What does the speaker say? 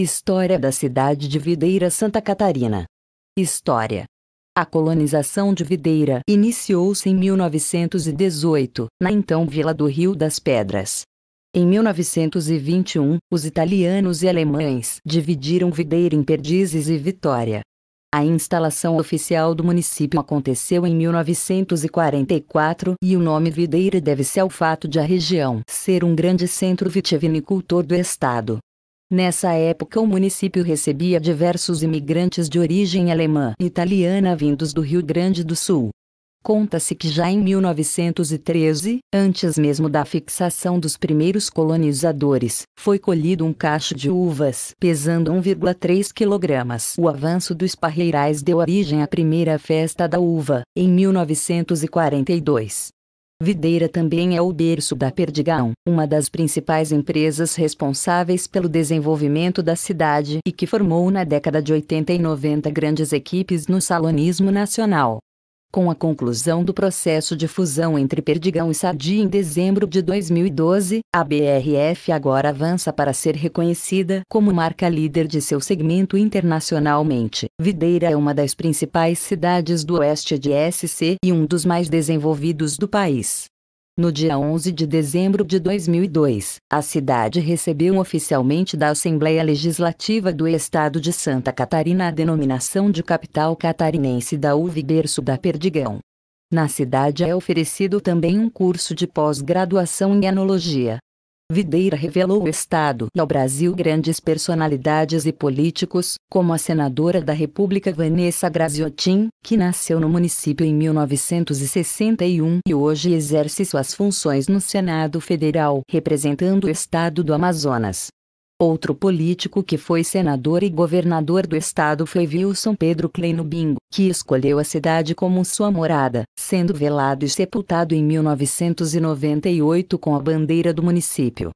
História da cidade de Videira, Santa Catarina. História. A colonização de Videira iniciou-se em 1918, na então Vila do Rio das Pedras. Em 1921, os italianos e alemães dividiram Videira em Perdizes e Vitória. A instalação oficial do município aconteceu em 1944 e o nome Videira deve-se ao fato de a região ser um grande centro vitivinicultor do estado. Nessa época o município recebia diversos imigrantes de origem alemã e italiana vindos do Rio Grande do Sul. Conta-se que já em 1913, antes mesmo da fixação dos primeiros colonizadores, foi colhido um cacho de uvas pesando 1,3 kg. O avanço dos parreirais deu origem à primeira festa da uva, em 1942. Videira também é o berço da Perdigão, uma das principais empresas responsáveis pelo desenvolvimento da cidade e que formou na década de 80 e 90 grandes equipes no salonismo nacional. Com a conclusão do processo de fusão entre Perdigão e Sadi em dezembro de 2012, a BRF agora avança para ser reconhecida como marca líder de seu segmento internacionalmente. Videira é uma das principais cidades do oeste de SC e um dos mais desenvolvidos do país. No dia 11 de dezembro de 2002, a cidade recebeu oficialmente da Assembleia Legislativa do Estado de Santa Catarina a denominação de capital catarinense da UV berço da Perdigão. Na cidade é oferecido também um curso de pós-graduação em enologia, Videira revelou o estado no Brasil grandes personalidades e políticos, como a senadora da República Vanessa Graziotin, que nasceu no município em 1961 e hoje exerce suas funções no Senado Federal, representando o estado do Amazonas. Outro político que foi senador e governador do estado foi Wilson Pedro Kleino Bingo, que escolheu a cidade como sua morada, sendo velado e sepultado em 1998 com a bandeira do município.